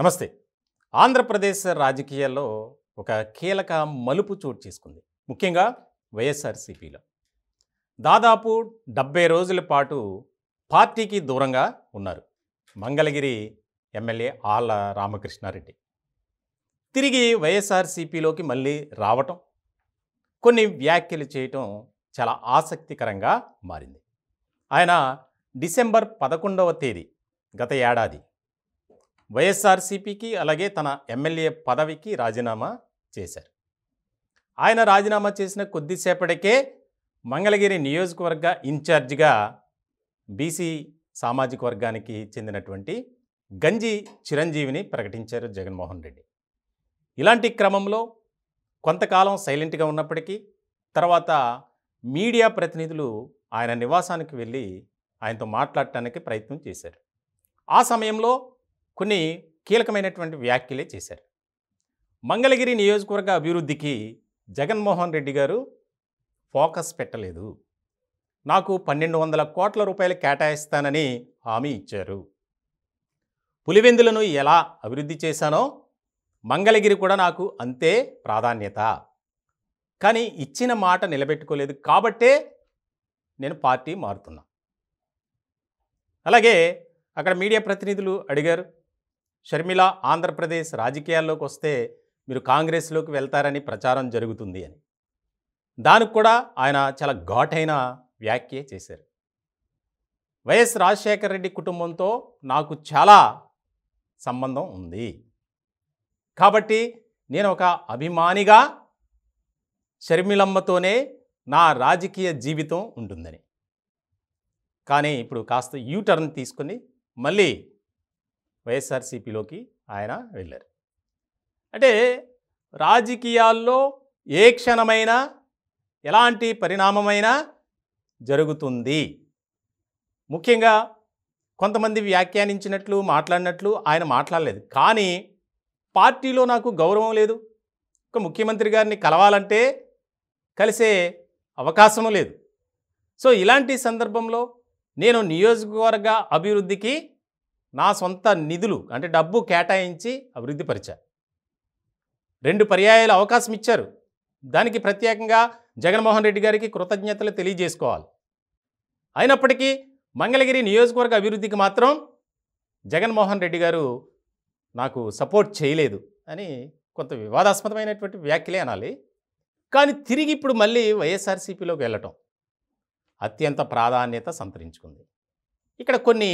నమస్తే ఆంధ్రప్రదేశ్ రాజకీయాల్లో ఒక కీలక మలుపు చోటు చేసుకుంది ముఖ్యంగా వైఎస్ఆర్సీపీలో దాదాపు డెబ్బై రోజుల పాటు పార్టీకి దూరంగా ఉన్నారు మంగళగిరి ఎమ్మెల్యే ఆళ్ళ రామకృష్ణారెడ్డి తిరిగి వైఎస్ఆర్సీపీలోకి మళ్ళీ రావటం కొన్ని వ్యాఖ్యలు చేయటం చాలా ఆసక్తికరంగా మారింది ఆయన డిసెంబర్ పదకొండవ తేదీ గత ఏడాది వైఎస్ఆర్సీపీకి అలాగే తన ఎమ్మెల్యే పదవికి రాజీనామా చేశారు ఆయన రాజీనామా చేసిన కొద్దిసేపటికే మంగళగిరి నియోజకవర్గ ఇన్ఛార్జిగా బీసీ సామాజిక వర్గానికి చెందినటువంటి గంజి చిరంజీవిని ప్రకటించారు జగన్మోహన్ రెడ్డి ఇలాంటి క్రమంలో కొంతకాలం సైలెంట్గా ఉన్నప్పటికీ తర్వాత మీడియా ప్రతినిధులు ఆయన నివాసానికి వెళ్ళి ఆయనతో మాట్లాడటానికి ప్రయత్నం చేశారు ఆ సమయంలో కొన్ని కీలకమైనటువంటి వ్యాఖ్యలే చేశారు మంగళగిరి నియోజకవర్గ అభివృద్ధికి జగన్మోహన్ రెడ్డి గారు ఫోకస్ పెట్టలేదు నాకు పన్నెండు వందల కోట్ల రూపాయలు కేటాయిస్తానని హామీ ఇచ్చారు పులివెందులను ఎలా అభివృద్ధి చేశానో మంగళగిరి కూడా నాకు అంతే ప్రాధాన్యత కానీ ఇచ్చిన మాట నిలబెట్టుకోలేదు కాబట్టే నేను పార్టీ మారుతున్నా అలాగే అక్కడ మీడియా ప్రతినిధులు అడిగారు షర్మిల ఆంధ్రప్రదేశ్ రాజకీయాల్లోకి వస్తే మీరు కాంగ్రెస్లోకి వెళ్తారని ప్రచారం జరుగుతుంది అని దానికి కూడా ఆయన చాలా ఘాటైన వ్యాఖ్య చేశారు వైఎస్ రాజశేఖర రెడ్డి కుటుంబంతో నాకు చాలా సంబంధం ఉంది కాబట్టి నేను ఒక అభిమానిగా షర్మిలమ్మతోనే నా రాజకీయ జీవితం ఉంటుందని కానీ ఇప్పుడు కాస్త యూ టర్న్ తీసుకొని మళ్ళీ వైఎస్ఆర్సీపీలోకి ఆయన వెళ్ళారు అంటే రాజకీయాల్లో ఏ క్షణమైనా ఎలాంటి పరిణామమైనా జరుగుతుంది ముఖ్యంగా కొంతమంది వ్యాఖ్యానించినట్లు మాట్లాడినట్లు ఆయన మాట్లాడలేదు కానీ పార్టీలో నాకు గౌరవం లేదు ఒక ముఖ్యమంత్రి గారిని కలవాలంటే కలిసే అవకాశం లేదు సో ఇలాంటి సందర్భంలో నేను నియోజకవర్గ అభివృద్ధికి నా సొంత నిధులు అంటే డబ్బు కేటాయించి అభివృద్ధిపరిచా రెండు పర్యాయాలు అవకాశం ఇచ్చారు దానికి ప్రత్యేకంగా జగన్మోహన్ రెడ్డి గారికి కృతజ్ఞతలు తెలియజేసుకోవాలి అయినప్పటికీ మంగళగిరి నియోజకవర్గ అభివృద్ధికి మాత్రం జగన్మోహన్ రెడ్డి గారు నాకు సపోర్ట్ చేయలేదు అని కొంత వివాదాస్పదమైనటువంటి వ్యాఖ్యలే అనాలి కానీ తిరిగి ఇప్పుడు మళ్ళీ వైఎస్ఆర్సీపీలోకి వెళ్ళటం అత్యంత ప్రాధాన్యత సంతరించుకుంది ఇక్కడ కొన్ని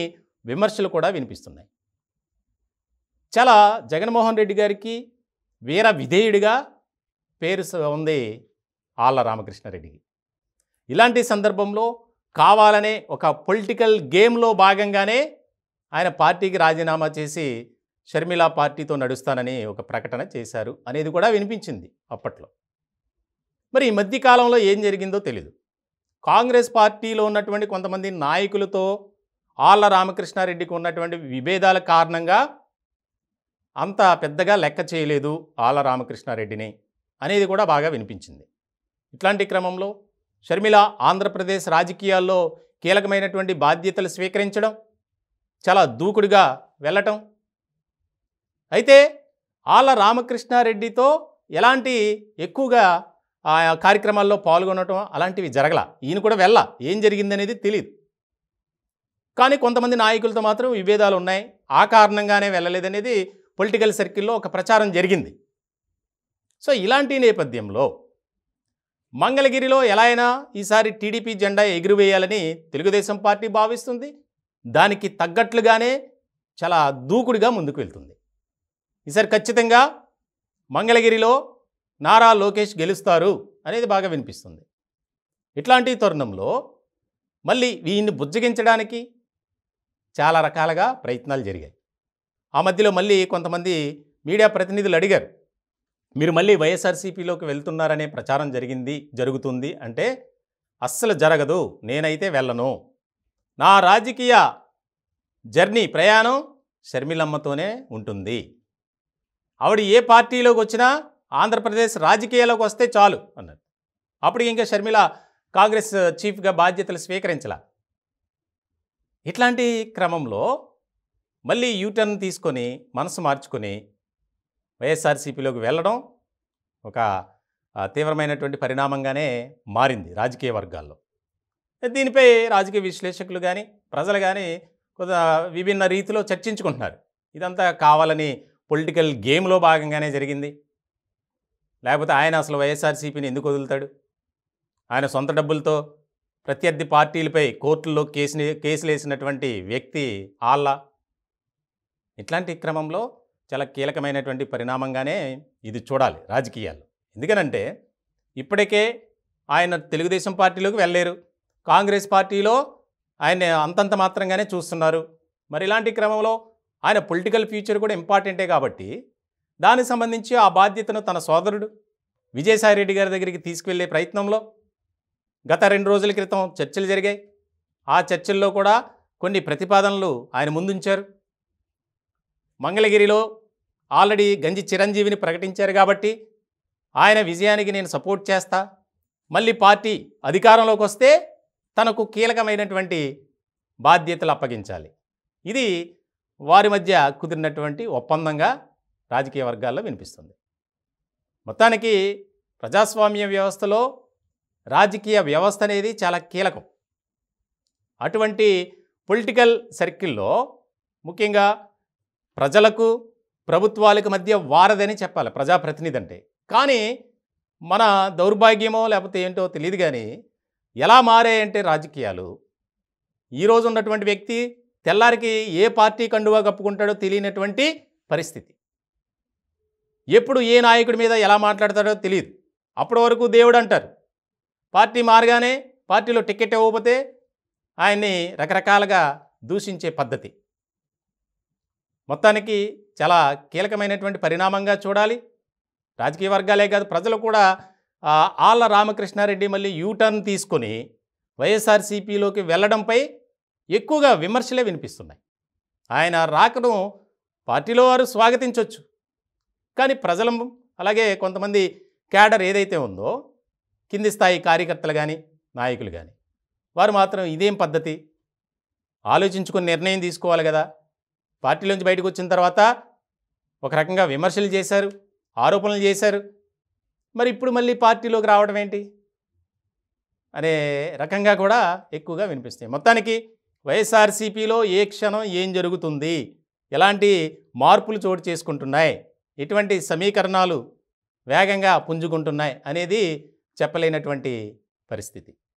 విమర్శలు కూడా వినిపిస్తున్నాయి చాలా జగన్మోహన్ రెడ్డి గారికి వీర విధేయుడిగా పేరు ఉంది ఆళ్ళ రామకృష్ణారెడ్డికి ఇలాంటి సందర్భంలో కావాలనే ఒక పొలిటికల్ గేమ్లో భాగంగానే ఆయన పార్టీకి రాజీనామా చేసి షర్మిల పార్టీతో నడుస్తానని ఒక ప్రకటన చేశారు అనేది కూడా వినిపించింది అప్పట్లో మరి ఈ మధ్యకాలంలో ఏం జరిగిందో తెలీదు కాంగ్రెస్ పార్టీలో ఉన్నటువంటి కొంతమంది నాయకులతో ఆళ్ళ రామకృష్ణారెడ్డికి ఉన్నటువంటి విభేదాల కారణంగా అంత పెద్దగా లెక్క చేయలేదు ఆళ్ళ రామకృష్ణారెడ్డిని అనేది కూడా బాగా వినిపించింది ఇట్లాంటి క్రమంలో షర్మిల ఆంధ్రప్రదేశ్ రాజకీయాల్లో కీలకమైనటువంటి బాధ్యతలు స్వీకరించడం చాలా దూకుడుగా వెళ్ళటం అయితే ఆళ్ళ రామకృష్ణారెడ్డితో ఎలాంటి ఎక్కువగా కార్యక్రమాల్లో పాల్గొనటం అలాంటివి జరగల ఈయన కూడా వెళ్ళ ఏం జరిగిందనేది తెలియదు కానీ కొంతమంది నాయకులతో మాత్రం విభేదాలు ఉన్నాయి ఆ కారణంగానే వెళ్ళలేదనేది పొలిటికల్ సర్కిల్లో ఒక ప్రచారం జరిగింది సో ఇలాంటి నేపథ్యంలో మంగళగిరిలో ఎలా అయినా ఈసారి టీడీపీ జెండా ఎగురువేయాలని తెలుగుదేశం పార్టీ భావిస్తుంది దానికి తగ్గట్లుగానే చాలా దూకుడుగా ముందుకు వెళ్తుంది ఈసారి ఖచ్చితంగా మంగళగిరిలో నారా లోకేష్ గెలుస్తారు అనేది బాగా వినిపిస్తుంది ఇట్లాంటి తరుణంలో మళ్ళీ వీడిని బుజ్జగించడానికి చాలా రకాలుగా ప్రయత్నాలు జరిగాయి ఆ మధ్యలో మళ్ళీ కొంతమంది మీడియా ప్రతినిధులు అడిగారు మీరు మళ్ళీ వైఎస్ఆర్సీపీలోకి వెళ్తున్నారనే ప్రచారం జరిగింది జరుగుతుంది అంటే అస్సలు జరగదు నేనైతే వెళ్ళను నా రాజకీయ జర్నీ ప్రయాణం షర్మిలమ్మతోనే ఉంటుంది ఆవిడ ఏ పార్టీలోకి వచ్చినా ఆంధ్రప్రదేశ్ రాజకీయాలకు వస్తే చాలు అన్నారు అప్పటికి ఇంకా షర్మిల కాంగ్రెస్ చీఫ్గా బాధ్యతలు స్వీకరించలా ఇట్లాంటి క్రమంలో మళ్ళీ యూటర్న్ తీసుకొని మనసు మార్చుకొని వైఎస్ఆర్సీపీలోకి వెళ్ళడం ఒక తీవ్రమైనటువంటి పరిణామంగానే మారింది రాజకీయ వర్గాల్లో దీనిపై రాజకీయ విశ్లేషకులు కానీ ప్రజలు కానీ కొంత విభిన్న రీతిలో చర్చించుకుంటున్నారు ఇదంతా కావాలని పొలిటికల్ గేమ్లో భాగంగానే జరిగింది లేకపోతే ఆయన అసలు వైఎస్ఆర్సీపీని ఎందుకు వదులుతాడు ఆయన సొంత డబ్బులతో ప్రత్యర్థి పార్టీలపై కోర్టుల్లో కేసు కేసులేసినటువంటి వ్యక్తి ఆళ్ళ ఇట్లాంటి క్రమంలో చాలా కీలకమైనటువంటి పరిణామంగానే ఇది చూడాలి రాజకీయాలు ఎందుకనంటే ఇప్పటికే ఆయన తెలుగుదేశం పార్టీలోకి వెళ్ళలేరు కాంగ్రెస్ పార్టీలో ఆయన అంతంత మాత్రంగానే చూస్తున్నారు మరి ఇలాంటి క్రమంలో ఆయన పొలిటికల్ ఫ్యూచర్ కూడా ఇంపార్టెంటే కాబట్టి దానికి సంబంధించి ఆ బాధ్యతను తన సోదరుడు విజయసాయిరెడ్డి గారి దగ్గరికి తీసుకువెళ్ళే ప్రయత్నంలో గత రెండు రోజుల క్రితం చర్చలు జరిగాయి ఆ చర్చల్లో కూడా కొన్ని ప్రతిపాదనలు ఆయన ముందుంచారు మంగళగిరిలో ఆల్రెడీ గంజి చిరంజీవిని ప్రకటించారు కాబట్టి ఆయన విజయానికి నేను సపోర్ట్ చేస్తా మళ్ళీ పార్టీ అధికారంలోకి వస్తే తనకు కీలకమైనటువంటి బాధ్యతలు అప్పగించాలి ఇది వారి మధ్య కుదిరినటువంటి ఒప్పందంగా రాజకీయ వర్గాల్లో వినిపిస్తుంది మొత్తానికి ప్రజాస్వామ్య వ్యవస్థలో రాజకీయ వ్యవస్థ అనేది చాలా కీలకం అటువంటి పొలిటికల్ సర్కిల్లో ముఖ్యంగా ప్రజలకు ప్రభుత్వాలకు మధ్య వారదని చెప్పాలి ప్రజాప్రతినిధి అంటే కానీ మన దౌర్భాగ్యమో లేకపోతే ఏంటో తెలియదు కానీ ఎలా మారాయంటే రాజకీయాలు ఈరోజు ఉన్నటువంటి వ్యక్తి తెల్లారికి ఏ పార్టీ కండువా కప్పుకుంటాడో తెలియనటువంటి పరిస్థితి ఎప్పుడు ఏ నాయకుడి మీద ఎలా మాట్లాడతాడో తెలియదు అప్పటి వరకు దేవుడు అంటారు పార్టీ మారగానే పార్టీలో టికెట్ ఇవ్వకపోతే ఆయన్ని రకరకాలుగా దూషించే పద్ధతి మొత్తానికి చాలా కీలకమైనటువంటి పరిణామంగా చూడాలి రాజకీయ వర్గాలే కాదు ప్రజలు కూడా ఆళ్ళ రామకృష్ణారెడ్డి మళ్ళీ యూటర్న్ తీసుకొని వైఎస్ఆర్సీపీలోకి వెళ్ళడంపై ఎక్కువగా విమర్శలే వినిపిస్తున్నాయి ఆయన రాకను పార్టీలో వారు స్వాగతించవచ్చు కానీ ప్రజలం అలాగే కొంతమంది క్యాడర్ ఏదైతే ఉందో కింది స్థాయి కార్యకర్తలు కానీ నాయకులు కానీ వారు మాత్రం ఇదేం పద్ధతి ఆలోచించుకుని నిర్ణయం తీసుకోవాలి కదా పార్టీలోంచి బయటకు వచ్చిన తర్వాత ఒక రకంగా విమర్శలు చేశారు ఆరోపణలు చేశారు మరి ఇప్పుడు మళ్ళీ పార్టీలోకి రావడం ఏంటి అనే రకంగా కూడా ఎక్కువగా వినిపిస్తాయి మొత్తానికి వైఎస్ఆర్సీపీలో ఏ క్షణం ఏం జరుగుతుంది ఎలాంటి మార్పులు చోటు చేసుకుంటున్నాయి ఎటువంటి సమీకరణాలు వేగంగా పుంజుకుంటున్నాయి అనేది చెప్పలేనటువంటి పరిస్థితి